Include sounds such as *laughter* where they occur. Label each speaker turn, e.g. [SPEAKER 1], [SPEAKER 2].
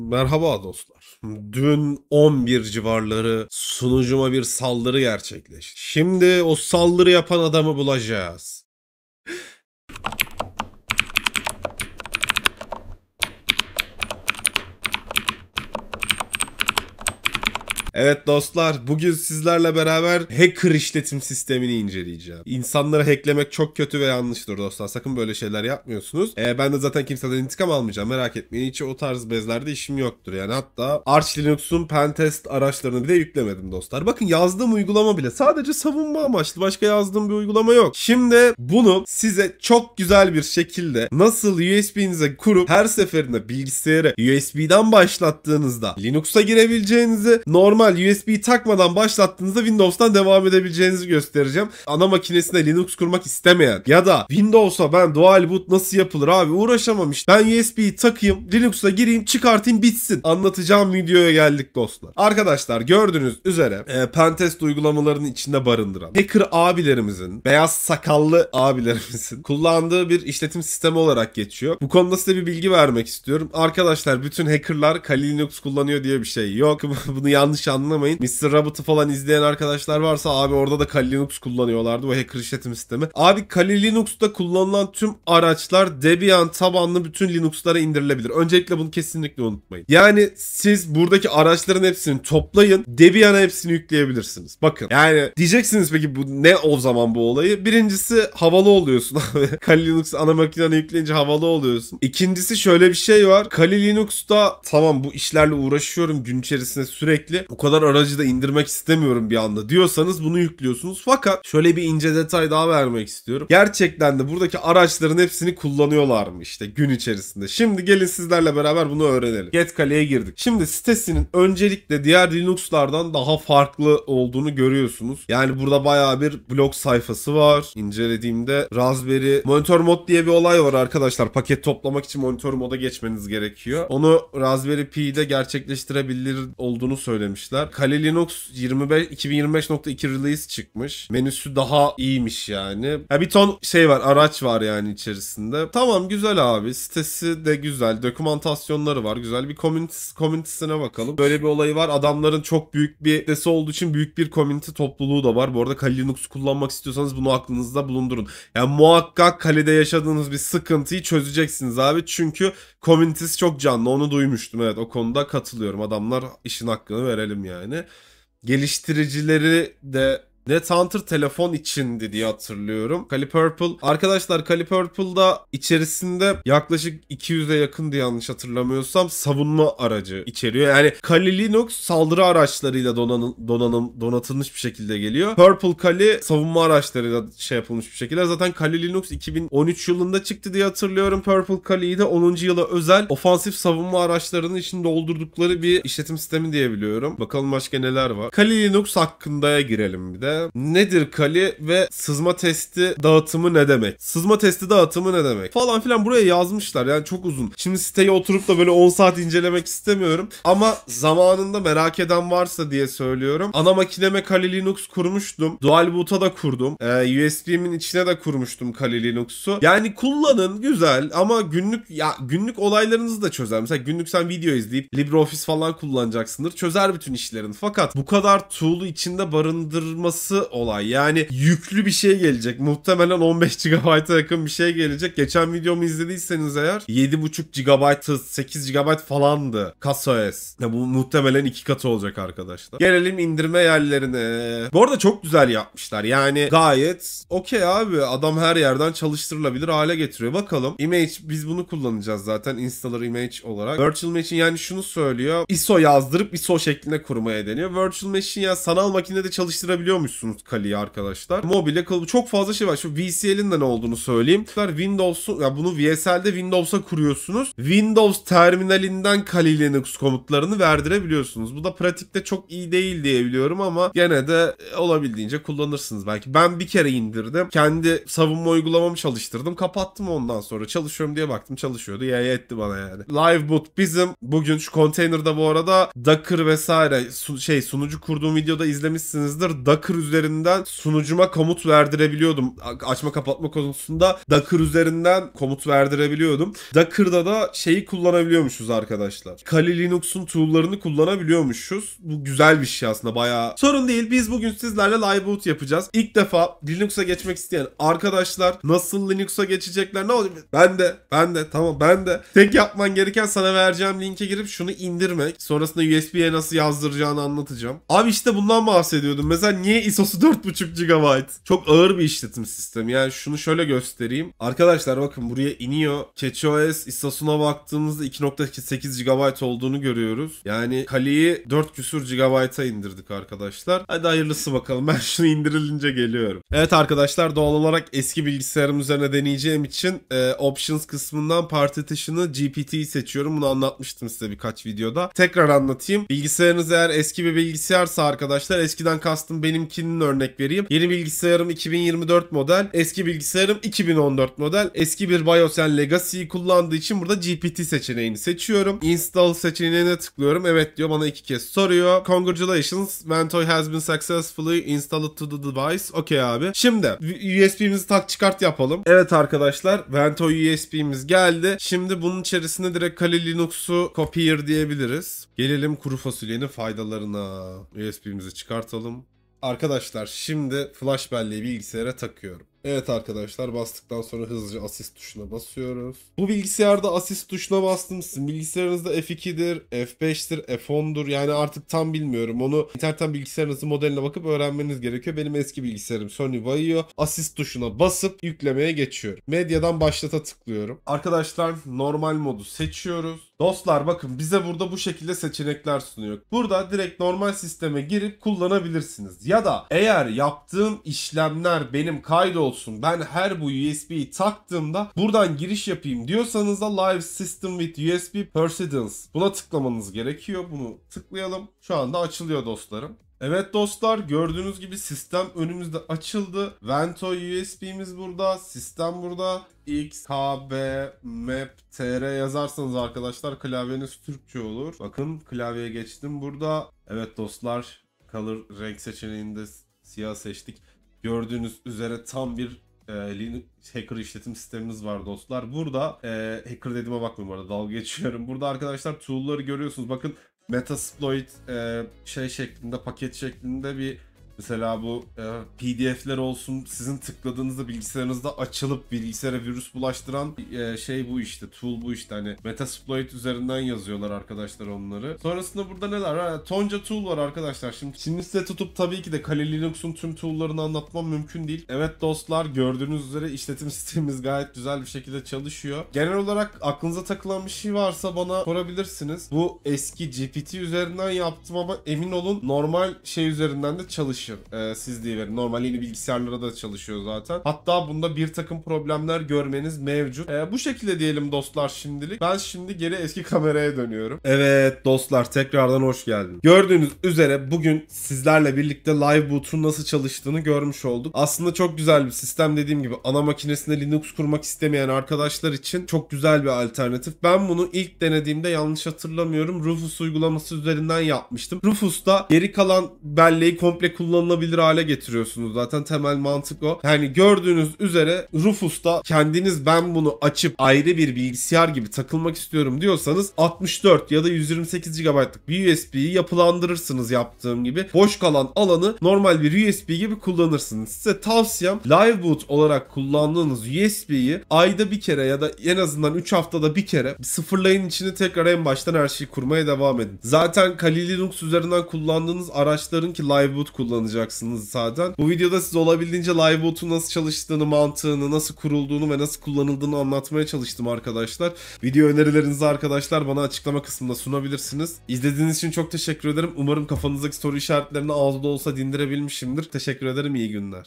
[SPEAKER 1] Merhaba dostlar. Dün 11 civarları sunucuma bir saldırı gerçekleşti. Şimdi o saldırı yapan adamı bulacağız. Evet dostlar bugün sizlerle beraber hacker işletim sistemini inceleyeceğim. İnsanları hacklemek çok kötü ve yanlıştır dostlar. Sakın böyle şeyler yapmıyorsunuz. Ee, ben de zaten kimseden intikam almayacağım merak etmeyin. Hiç o tarz bezlerde işim yoktur yani. Hatta Arch Linux'un pentest araçlarını bile yüklemedim dostlar. Bakın yazdığım uygulama bile sadece savunma amaçlı. Başka yazdığım bir uygulama yok. Şimdi bunu size çok güzel bir şekilde nasıl USB'nize kurup her seferinde bilgisayarı USB'den başlattığınızda Linux'a girebileceğinizi normal normal USB takmadan başlattığınızda Windows'tan devam edebileceğinizi göstereceğim. Ana makinesine Linux kurmak istemeyen ya da Windows'a ben dual boot nasıl yapılır abi uğraşamam işte. Ben USB'yi takayım, Linux'a gireyim, çıkartayım bitsin. Anlatacağım videoya geldik dostlar. Arkadaşlar gördüğünüz üzere e, pentest uygulamalarının içinde barındıran hacker abilerimizin, beyaz sakallı abilerimizin *laughs* kullandığı bir işletim sistemi olarak geçiyor. Bu konuda size bir bilgi vermek istiyorum. Arkadaşlar bütün hackerlar Kali Linux kullanıyor diye bir şey yok. *laughs* Bunu yanlış anlamayın. Mr. Robot'ı falan izleyen arkadaşlar varsa abi orada da Kali Linux kullanıyorlardı. Bu hacker işletim sistemi. Abi Kali Linux'ta kullanılan tüm araçlar Debian tabanlı bütün Linux'lara indirilebilir. Öncelikle bunu kesinlikle unutmayın. Yani siz buradaki araçların hepsini toplayın. Debian'a hepsini yükleyebilirsiniz. Bakın yani diyeceksiniz peki bu ne o zaman bu olayı? Birincisi havalı oluyorsun *laughs* abi. Kali Linux ana makinene yükleyince havalı oluyorsun. İkincisi şöyle bir şey var. Kali Linux'ta tamam bu işlerle uğraşıyorum gün içerisinde sürekli. Bu kadar aracı da indirmek istemiyorum bir anda diyorsanız bunu yüklüyorsunuz. Fakat şöyle bir ince detay daha vermek istiyorum. Gerçekten de buradaki araçların hepsini kullanıyorlar mı işte gün içerisinde. Şimdi gelin sizlerle beraber bunu öğrenelim. Getkale'ye girdik. Şimdi sitesinin öncelikle diğer Linux'lardan daha farklı olduğunu görüyorsunuz. Yani burada bayağı bir blog sayfası var. İncelediğimde Raspberry monitör mod diye bir olay var arkadaşlar. Paket toplamak için monitör moda geçmeniz gerekiyor. Onu Raspberry Pi'de gerçekleştirebilir olduğunu söylemişler yapmışlar. Kali Linux 25 2025.2 release çıkmış. Menüsü daha iyiymiş yani. Ha bir ton şey var, araç var yani içerisinde. Tamam güzel abi. Sitesi de güzel. Dokümantasyonları var. Güzel bir community community'sine bakalım. Böyle bir olayı var. Adamların çok büyük bir sitesi olduğu için büyük bir community topluluğu da var. Bu arada Kali Linux kullanmak istiyorsanız bunu aklınızda bulundurun. Yani muhakkak kalede yaşadığınız bir sıkıntıyı çözeceksiniz abi. Çünkü community'si çok canlı. Onu duymuştum evet. O konuda katılıyorum. Adamlar işin hakkını verelim diyelim yani. Geliştiricileri de Death Hunter telefon içindi diye hatırlıyorum. Kali Purple. Arkadaşlar Kali Purple'da içerisinde yaklaşık 200'e yakındı yanlış hatırlamıyorsam savunma aracı içeriyor. Yani Kali Linux saldırı araçlarıyla donanım, donanım donatılmış bir şekilde geliyor. Purple Kali savunma araçlarıyla şey yapılmış bir şekilde. Zaten Kali Linux 2013 yılında çıktı diye hatırlıyorum. Purple Kali'yi de 10. yıla özel ofansif savunma araçlarının içinde doldurdukları bir işletim sistemi diyebiliyorum. Bakalım başka neler var. Kali Linux hakkındaya girelim bir de nedir kali ve sızma testi dağıtımı ne demek? Sızma testi dağıtımı ne demek? Falan filan buraya yazmışlar yani çok uzun. Şimdi siteyi oturup da böyle 10 saat incelemek istemiyorum. Ama zamanında merak eden varsa diye söylüyorum. Ana makineme Kali Linux kurmuştum. Dual boot'a da kurdum. Ee, USB'min içine de kurmuştum Kali Linux'u. Yani kullanın güzel ama günlük ya günlük olaylarınızı da çözer. Mesela günlük sen video izleyip LibreOffice falan kullanacaksındır. Çözer bütün işlerin. Fakat bu kadar tool'u içinde barındırması olması olay. Yani yüklü bir şey gelecek. Muhtemelen 15 GB'a yakın bir şey gelecek. Geçen videomu izlediyseniz eğer 7.5 GB 8 GB falandı KasOS. Ya bu muhtemelen iki katı olacak arkadaşlar. Gelelim indirme yerlerine. Bu arada çok güzel yapmışlar. Yani gayet okey abi. Adam her yerden çalıştırılabilir hale getiriyor. Bakalım. Image biz bunu kullanacağız zaten. Installer Image olarak. Virtual Machine yani şunu söylüyor. ISO yazdırıp ISO şeklinde kurmaya deniyor. Virtual Machine ya sanal makinede çalıştırabiliyormuş alabiliyorsunuz kaleyi arkadaşlar. Mobile kalıbı çok fazla şey var. Şu VCL'in de ne olduğunu söyleyeyim. Windows'u ya bunu VSL'de Windows'a kuruyorsunuz. Windows terminalinden Kali Linux komutlarını verdirebiliyorsunuz. Bu da pratikte çok iyi değil diye biliyorum ama gene de e, olabildiğince kullanırsınız belki. Ben bir kere indirdim. Kendi savunma uygulamamı çalıştırdım. Kapattım ondan sonra. Çalışıyorum diye baktım çalışıyordu. Yaya etti bana yani. Liveboot bizim bugün şu konteynerda bu arada Docker vesaire su, şey sunucu kurduğum videoda izlemişsinizdir. Docker üzerinden sunucuma komut verdirebiliyordum. Açma kapatma konusunda Docker üzerinden komut verdirebiliyordum. Docker'da da şeyi kullanabiliyormuşuz arkadaşlar. Kali Linux'un tool'larını kullanabiliyormuşuz. Bu güzel bir şey aslında bayağı. Sorun değil. Biz bugün sizlerle live boot yapacağız. İlk defa Linux'a geçmek isteyen arkadaşlar nasıl Linux'a geçecekler ne olacak? Ben de, ben de, tamam ben de. Tek yapman gereken sana vereceğim linke girip şunu indirmek. Sonrasında USB'ye nasıl yazdıracağını anlatacağım. Abi işte bundan bahsediyordum. Mesela niye ISO'su 4.5 GB. Çok ağır bir işletim sistemi. Yani şunu şöyle göstereyim. Arkadaşlar bakın buraya iniyor. CatchOS ISO'suna baktığımızda 2.8 GB olduğunu görüyoruz. Yani kaliyi 4 küsur GB'a indirdik arkadaşlar. Hadi hayırlısı bakalım. *laughs* Ben şunu indirilince geliyorum. Evet arkadaşlar doğal olarak eski bilgisayarım üzerine deneyeceğim için e, Options kısmından Partition'ı GPT'yi seçiyorum. Bunu anlatmıştım size birkaç videoda. Tekrar anlatayım. Bilgisayarınız eğer eski bir bilgisayarsa arkadaşlar eskiden kastım benimki benimkinin örnek vereyim. Yeni bilgisayarım 2024 model. Eski bilgisayarım 2014 model. Eski bir BIOS yani Legacy'yi kullandığı için burada GPT seçeneğini seçiyorum. Install seçeneğine tıklıyorum. Evet diyor bana iki kez soruyor. Congratulations. Mentoy has been successfully installed to the device. Okey abi. Şimdi USB'mizi tak çıkart yapalım. Evet arkadaşlar Ventoy USB'miz geldi. Şimdi bunun içerisinde direkt Kali Linux'u copier diyebiliriz. Gelelim kuru fasulyenin faydalarına. USB'mizi çıkartalım. Arkadaşlar şimdi flash belleği bilgisayara takıyorum. Evet arkadaşlar bastıktan sonra hızlıca asist tuşuna basıyoruz. Bu bilgisayarda asist tuşuna bastım. Sizin bilgisayarınızda F2'dir, F5'tir, F10'dur. Yani artık tam bilmiyorum. Onu internetten bilgisayarınızın modeline bakıp öğrenmeniz gerekiyor. Benim eski bilgisayarım Sony Vaio. Asist tuşuna basıp yüklemeye geçiyorum. Medyadan başlata tıklıyorum. Arkadaşlar normal modu seçiyoruz. Dostlar bakın bize burada bu şekilde seçenekler sunuyor. Burada direkt normal sisteme girip kullanabilirsiniz. Ya da eğer yaptığım işlemler benim kaydol olsun ben her bu USB'yi taktığımda buradan giriş yapayım diyorsanız da Live System with USB Persistence buna tıklamanız gerekiyor. Bunu tıklayalım. Şu anda açılıyor dostlarım. Evet dostlar gördüğünüz gibi sistem önümüzde açıldı. Vento USB'miz burada, sistem burada. X, H, B, Map, TR yazarsanız arkadaşlar klavyeniz Türkçe olur. Bakın klavyeye geçtim burada. Evet dostlar color renk seçeneğinde siyah seçtik. Gördüğünüz üzere tam bir e, Linux hacker işletim sistemimiz var dostlar. Burada e, hacker dediğime bakmayın bu arada dalga geçiyorum. Burada arkadaşlar tool'ları görüyorsunuz. Bakın Metasploit e, şey şeklinde paket şeklinde bir Mesela bu e, PDF'ler olsun sizin tıkladığınızda bilgisayarınızda açılıp bilgisayara virüs bulaştıran e, şey bu işte tool bu işte hani Metasploit üzerinden yazıyorlar arkadaşlar onları. Sonrasında burada neler var? Tonca tool var arkadaşlar. Şimdi şimdi size tutup tabii ki de Kali Linux'un tüm tool'larını anlatmam mümkün değil. Evet dostlar gördüğünüz üzere işletim *laughs* sistemimiz gayet güzel bir şekilde çalışıyor. Genel olarak aklınıza takılan bir şey varsa bana sorabilirsiniz. Bu eski GPT üzerinden yaptım ama emin olun normal şey üzerinden de çalışıyor çalışır e, siz de verin. Normal yeni bilgisayarlara da çalışıyor zaten. Hatta bunda bir takım problemler görmeniz mevcut. E, bu şekilde diyelim dostlar şimdilik. Ben şimdi geri eski kameraya dönüyorum. Evet dostlar tekrardan hoş geldiniz. Gördüğünüz üzere bugün sizlerle birlikte Live Boot'un nasıl çalıştığını görmüş olduk. Aslında çok güzel bir sistem dediğim gibi ana makinesinde Linux kurmak istemeyen arkadaşlar için çok güzel bir alternatif. Ben bunu ilk denediğimde yanlış hatırlamıyorum. Rufus uygulaması üzerinden yapmıştım. Rufus'ta geri kalan belleği komple kullan kullanılabilir hale getiriyorsunuz. Zaten temel mantık o. Yani gördüğünüz üzere Rufus'ta kendiniz ben bunu açıp ayrı bir bilgisayar gibi takılmak istiyorum diyorsanız 64 ya da 128 GB'lık bir USB'yi yapılandırırsınız yaptığım gibi. Boş kalan alanı normal bir USB gibi kullanırsınız. Size tavsiyem Live Boot olarak kullandığınız USB'yi ayda bir kere ya da en azından 3 haftada bir kere sıfırlayın içini tekrar en baştan her şeyi kurmaya devam edin. Zaten Kali Linux üzerinden kullandığınız araçların ki Live Boot kullanın kullanacaksınız zaten. Bu videoda size olabildiğince Livebot'un nasıl çalıştığını, mantığını, nasıl kurulduğunu ve nasıl kullanıldığını anlatmaya çalıştım arkadaşlar. Video önerilerinizi arkadaşlar bana açıklama kısmında sunabilirsiniz. İzlediğiniz için çok teşekkür ederim. Umarım kafanızdaki soru işaretlerini ağızda olsa dindirebilmişimdir. Teşekkür ederim. İyi günler.